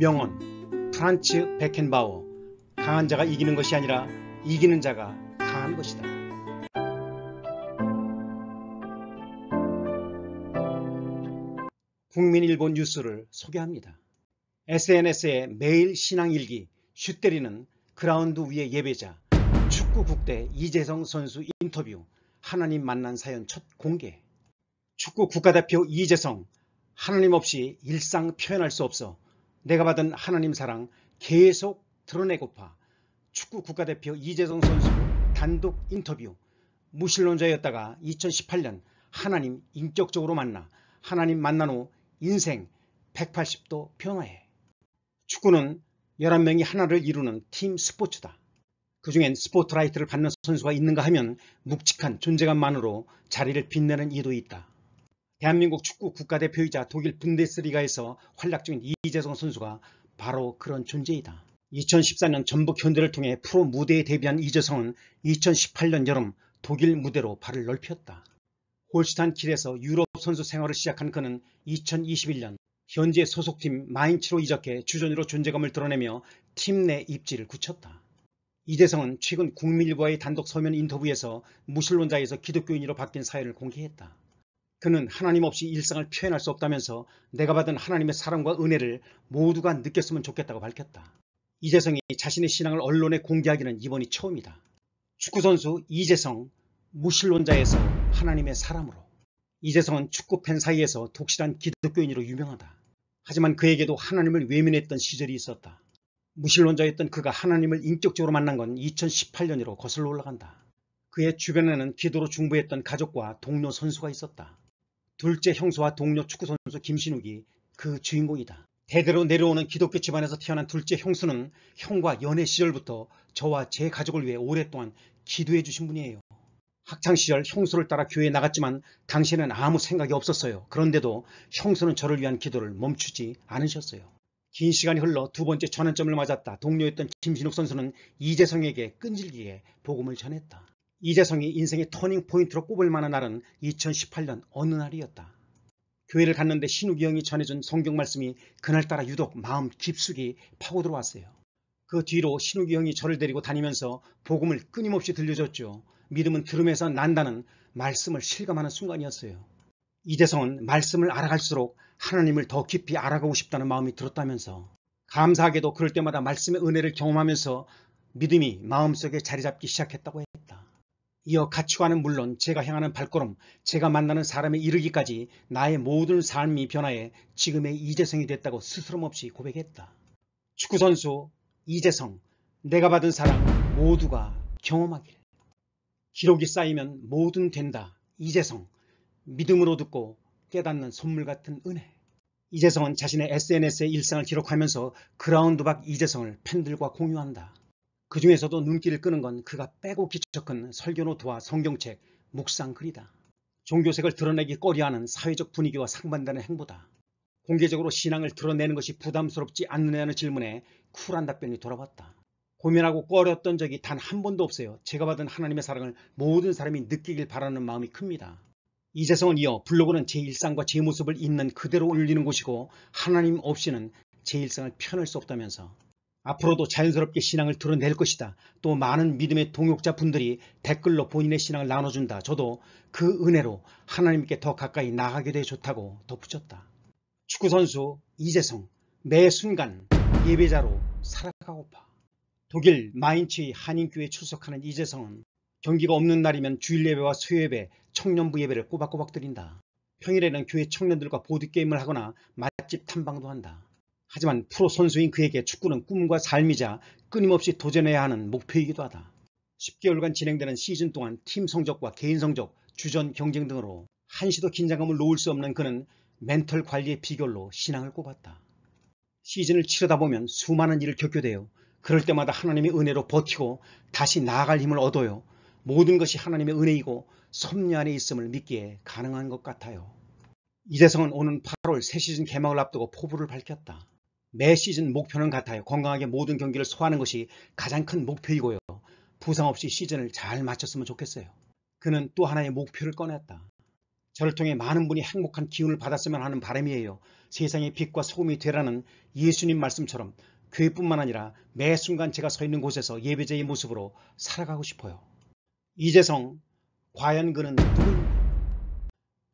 명언 프란츠 베켄바워 강한 자가 이기는 것이 아니라 이기는 자가 강한 것이다. 국민일본 뉴스를 소개합니다. SNS에 매일 신앙일기 슛 때리는 그라운드 위의 예배자 축구 국대 이재성 선수 인터뷰 하나님 만난 사연 첫 공개 축구 국가대표 이재성 하나님 없이 일상 표현할 수 없어 내가 받은 하나님 사랑 계속 드러내고파 축구 국가대표 이재성 선수 단독 인터뷰 무신론자였다가 2018년 하나님 인격적으로 만나 하나님 만난 후 인생 180도 변화해 축구는 11명이 하나를 이루는 팀 스포츠다. 그중엔 스포트라이트를 받는 선수가 있는가 하면 묵직한 존재감만으로 자리를 빛내는 이도 있다. 대한민국 축구 국가대표이자 독일 분데스리가에서 활약 중인 이재성 선수가 바로 그런 존재이다. 2014년 전북 현대를 통해 프로 무대에 데뷔한 이재성은 2018년 여름 독일 무대로 발을 넓혔다. 홀스탄 길에서 유럽 선수 생활을 시작한 그는 2021년 현재 소속팀 마인츠로 이적해 주전으로 존재감을 드러내며 팀 내 입지를 굳혔다. 이재성은 최근 국민일보와의 단독 서면 인터뷰에서 무신론자에서 기독교인으로 바뀐 사연을 공개했다. 그는 하나님 없이 일상을 표현할 수 없다면서 내가 받은 하나님의 사랑과 은혜를 모두가 느꼈으면 좋겠다고 밝혔다. 이재성이 자신의 신앙을 언론에 공개하기는 이번이 처음이다. 축구선수 이재성 무신론자에서 하나님의 사람으로 이재성은 축구팬 사이에서 독실한 기독교인으로 유명하다. 하지만 그에게도 하나님을 외면했던 시절이 있었다. 무신론자였던 그가 하나님을 인격적으로 만난 건 2018년으로 거슬러 올라간다. 그의 주변에는 기도로 중보했던 가족과 동료 선수가 있었다. 둘째 형수와 동료 축구선수 김신욱이 그 주인공이다. 대대로 내려오는 기독교 집안에서 태어난 둘째 형수는 형과 연애 시절부터 저와 제 가족을 위해 오랫동안 기도해 주신 분이에요. 학창시절 형수를 따라 교회에 나갔지만 당시에는 아무 생각이 없었어요. 그런데도 형수는 저를 위한 기도를 멈추지 않으셨어요. 긴 시간이 흘러 두 번째 전환점을 맞았다. 동료였던 김신욱 선수는 이재성에게 끈질기게 복음을 전했다. 이재성이 인생의 터닝 포인트로 꼽을 만한 날은 2018년 어느 날이었다. 교회를 갔는데 신욱이 형이 전해준 성경 말씀이 그날따라 유독 마음 깊숙이 파고들어왔어요. 그 뒤로 신욱이 형이 저를 데리고 다니면서 복음을 끊임없이 들려줬죠. 믿음은 들음에서 난다는 말씀을 실감하는 순간이었어요. 이재성은 말씀을 알아갈수록 하나님을 더 깊이 알아가고 싶다는 마음이 들었다면서 감사하게도 그럴 때마다 말씀의 은혜를 경험하면서 믿음이 마음속에 자리 잡기 시작했다고 했다. 이어 가치관은 물론 제가 향하는 발걸음, 제가 만나는 사람에 이르기까지 나의 모든 삶이 변화해 지금의 이재성이 됐다고 스스럼 없이 고백했다. 축구선수, 이재성, 내가 받은 사랑 모두가 경험하길. 기록이 쌓이면 모든 된다. 이재성, 믿음으로 듣고 깨닫는 선물 같은 은혜. 이재성은 자신의 s n s 에 일상을 기록하면서 그라운드 밖 이재성을 팬들과 공유한다. 그 중에서도 눈길을 끄는 건 그가 빼고 기척한 설교노트와 성경책, 묵상글이다. 종교색을 드러내기 꺼려하는 사회적 분위기와 상반되는 행보다. 공개적으로 신앙을 드러내는 것이 부담스럽지 않느냐는 질문에 쿨한 답변이 돌아왔다. 고민하고 꺼렸던 적이 단 한 번도 없어요. 제가 받은 하나님의 사랑을 모든 사람이 느끼길 바라는 마음이 큽니다. 이재성은 이어 블로그는 제 일상과 제 모습을 있는 그대로 올리는 곳이고 하나님 없이는 제 일상을 펴낼 수 없다면서 앞으로도 자연스럽게 신앙을 드러낼 것이다. 또 많은 믿음의 동역자분들이 댓글로 본인의 신앙을 나눠준다. 저도 그 은혜로 하나님께 더 가까이 나가게 돼 좋다고 덧붙였다. 축구선수 이재성 매 순간 예배자로 살아가고파. 독일 마인츠의 한인교회에 출석하는 이재성은 경기가 없는 날이면 주일 예배와 수요예배, 청년부 예배를 꼬박꼬박 드린다. 평일에는 교회 청년들과 보드게임을 하거나 맛집 탐방도 한다. 하지만 프로 선수인 그에게 축구는 꿈과 삶이자 끊임없이 도전해야 하는 목표이기도 하다. 10개월간 진행되는 시즌 동안 팀 성적과 개인 성적, 주전 경쟁 등으로 한시도 긴장감을 놓을 수 없는 그는 멘털 관리의 비결로 신앙을 꼽았다. 시즌을 치르다 보면 수많은 일을 겪게 되어 그럴 때마다 하나님의 은혜로 버티고 다시 나아갈 힘을 얻어요. 모든 것이 하나님의 은혜이고 섭리 안에 있음을 믿기에 가능한 것 같아요. 이대성은 오는 8월 새 시즌 개막을 앞두고 포부를 밝혔다. 매 시즌 목표는 같아요. 건강하게 모든 경기를 소화하는 것이 가장 큰 목표이고요. 부상 없이 시즌을 잘 마쳤으면 좋겠어요. 그는 또 하나의 목표를 꺼냈다. 저를 통해 많은 분이 행복한 기운을 받았으면 하는 바람이에요. 세상의 빛과 소금이 되라는 예수님 말씀처럼 교회뿐만 아니라 매 순간 제가 서 있는 곳에서 예배자의 모습으로 살아가고 싶어요. 이재성, 과연 그는 누구가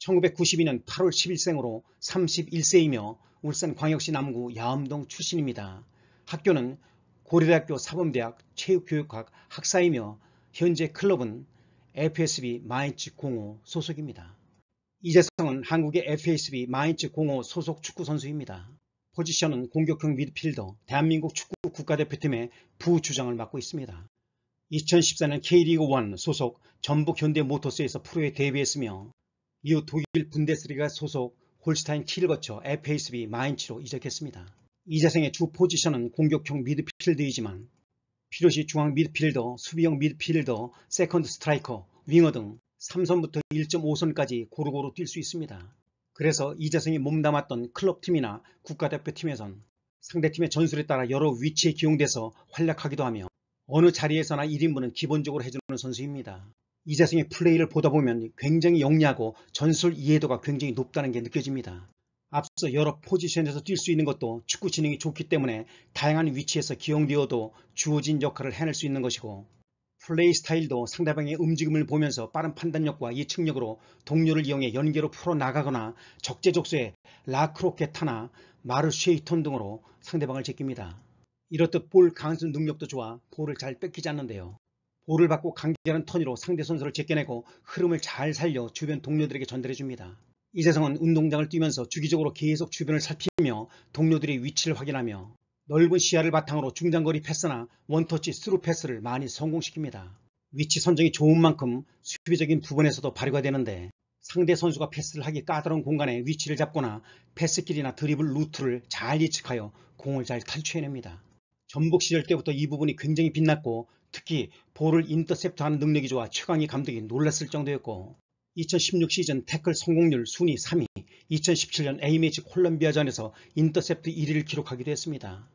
1992년 8월 10일생으로 31세이며 울산광역시 남구 야암동 출신입니다. 학교는 고려대학교 사범대학 체육교육학 학사이며 현재 클럽은 FSB 마인츠 05 소속입니다. 이재성은 한국의 FSB 마인츠 05 소속 축구선수입니다. 포지션은 공격형 미드필더 대한민국 축구 국가대표팀의 부주장을 맡고 있습니다. 2014년 K리그1 소속 전북 현대모터스에서 프로에 데뷔했으며 이후 독일 분데스리가 소속 홀스타인 키를 거쳐 FSB 마인츠로 이적했습니다. 이재생의 주 포지션은 공격형 미드필드이지만 필요시 중앙 미드필더, 수비형 미드필더, 세컨드 스트라이커, 윙어 등 3선부터 1.5선까지 고루고루 뛸 수 있습니다. 그래서 이재성이 몸담았던 클럽팀이나 국가대표팀에선 상대팀의 전술에 따라 여러 위치에 기용돼서 활약하기도 하며 어느 자리에서나 1인분은 기본적으로 해주는 선수입니다. 이재성의 플레이를 보다 보면 굉장히 영리하고 전술 이해도가 굉장히 높다는 게 느껴집니다. 앞서 여러 포지션에서 뛸 수 있는 것도 축구 진행이 좋기 때문에 다양한 위치에서 기용되어도 주어진 역할을 해낼 수 있는 것이고 플레이 스타일도 상대방의 움직임을 보면서 빠른 판단력과 예측력으로 동료를 이용해 연계로 풀어나가거나 적재적소에 라크로켓타나 마르쉐이톤 등으로 상대방을 제낍니다. 이렇듯 볼 강수 능력도 좋아 볼을 잘 뺏기지 않는데요. 볼을 받고 강제하는 턴으로 상대 선수를 제껴내고 흐름을 잘 살려 주변 동료들에게 전달해줍니다. 이재성은 운동장을 뛰면서 주기적으로 계속 주변을 살피며 동료들의 위치를 확인하며 넓은 시야를 바탕으로 중장거리 패스나 원터치 스루 패스를 많이 성공시킵니다. 위치 선정이 좋은 만큼 수비적인 부분에서도 발휘가 되는데 상대 선수가 패스를 하기 까다로운 공간에 위치를 잡거나 패스길이나 드리블 루트를 잘 예측하여 공을 잘 탈취해냅니다. 전북 시절 때부터 이 부분이 굉장히 빛났고 특히 볼을 인터셉트하는 능력이 좋아 최강희 감독이 놀랐을 정도였고 2016 시즌 태클 성공률 순위 3위 2017년 A매치 콜롬비아전에서 인터셉트 1위를 기록하기도 했습니다.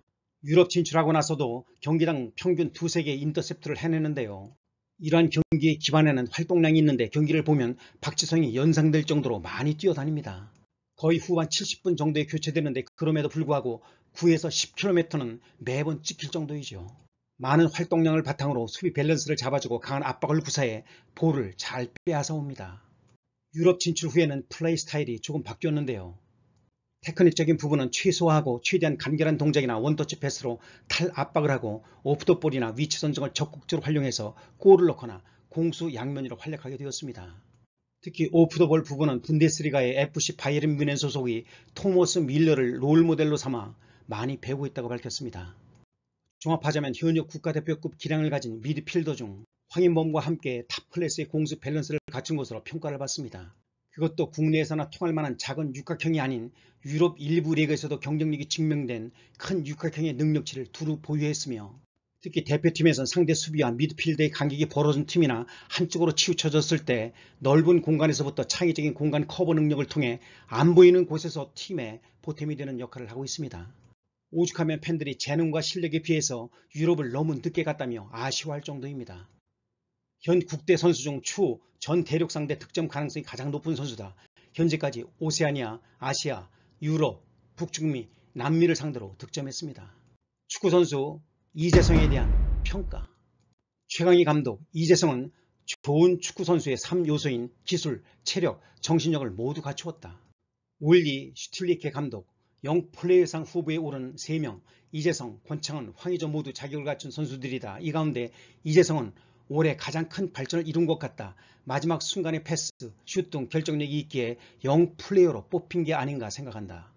유럽 진출하고 나서도 경기당 평균 두 세 개의 인터셉트를 해내는데요. 이러한 경기의 기반에는 활동량이 있는데 경기를 보면 박지성이 연상될 정도로 많이 뛰어다닙니다. 거의 후반 70분 정도에 교체되는데 그럼에도 불구하고 9에서 10km는 매번 찍힐 정도이죠. 많은 활동량을 바탕으로 수비 밸런스를 잡아주고 강한 압박을 구사해 볼을 잘 빼앗아 옵니다. 유럽 진출 후에는 플레이 스타일이 조금 바뀌었는데요. 테크닉적인 부분은 최소화하고 최대한 간결한 동작이나 원터치 패스로 탈 압박을 하고 오프더볼이나 위치 선정을 적극적으로 활용해서 골을 넣거나 공수 양면으로 활약하게 되었습니다. 특히 오프더볼 부분은 분데스리가의 FC 바이에른 뮌헨 소속이 토머스 밀러를 롤모델로 삼아 많이 배우고 있다고 밝혔습니다. 종합하자면 현역 국가대표급 기량을 가진 미드필더 중 황인범과 함께 탑클래스의 공수 밸런스를 갖춘 것으로 평가를 받습니다. 그것도 국내에서나 통할 만한 작은 육각형이 아닌 유럽 일부 리그에서도 경쟁력이 증명된 큰 육각형의 능력치를 두루 보유했으며 특히 대표팀에선 상대 수비와 미드필드의 간격이 벌어진 팀이나 한쪽으로 치우쳐졌을 때 넓은 공간에서부터 창의적인 공간 커버 능력을 통해 안 보이는 곳에서 팀의 보탬이 되는 역할을 하고 있습니다. 오죽하면 팬들이 재능과 실력에 비해서 유럽을 너무 늦게 갔다며 아쉬워할 정도입니다. 현 국대 선수 중추후전 대륙 상대 득점 가능성이 가장 높은 선수다. 현재까지 오세아니아, 아시아, 유럽, 북중미, 남미를 상대로 득점했습니다. 축구 선수 이재성에 대한 평가 최강희 감독 이재성은 좋은 축구 선수의 3요소인 기술, 체력, 정신력을 모두 갖추었다. 올리 슈틸리케 감독 영플레이상 후보에 오른 3명 이재성, 권창훈 황의조 모두 자격을 갖춘 선수들이다. 이 가운데 이재성은 올해 가장 큰 발전을 이룬 것 같다. 마지막 순간의 패스, 슛 등 결정력이 있기에 영플레이어로 뽑힌 게 아닌가 생각한다.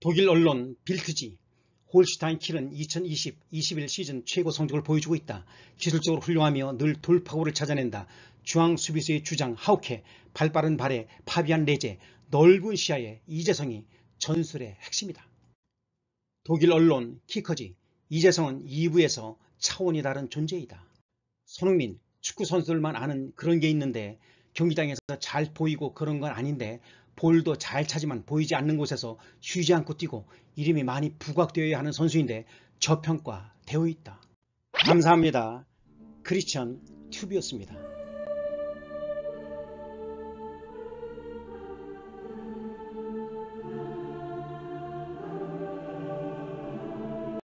독일 언론 빌트지 홀슈타인 킬은 2020-21 시즌 최고 성적을 보여주고 있다. 기술적으로 훌륭하며 늘 돌파구를 찾아낸다. 중앙 수비수의 주장 하우케, 발빠른 발에 파비안 레제, 넓은 시야에 이재성이 전술의 핵심이다. 독일 언론 키커지 이재성은 2부에서 차원이 다른 존재이다. 손흥민 축구선수들만 아는 그런 게 있는데 경기장에서 잘 보이고 그런 건 아닌데 볼도 잘 차지만 보이지 않는 곳에서 쉬지 않고 뛰고 이름이 많이 부각되어야 하는 선수인데 저평가되어 있다. 감사합니다. 크리스천 튜브였습니다.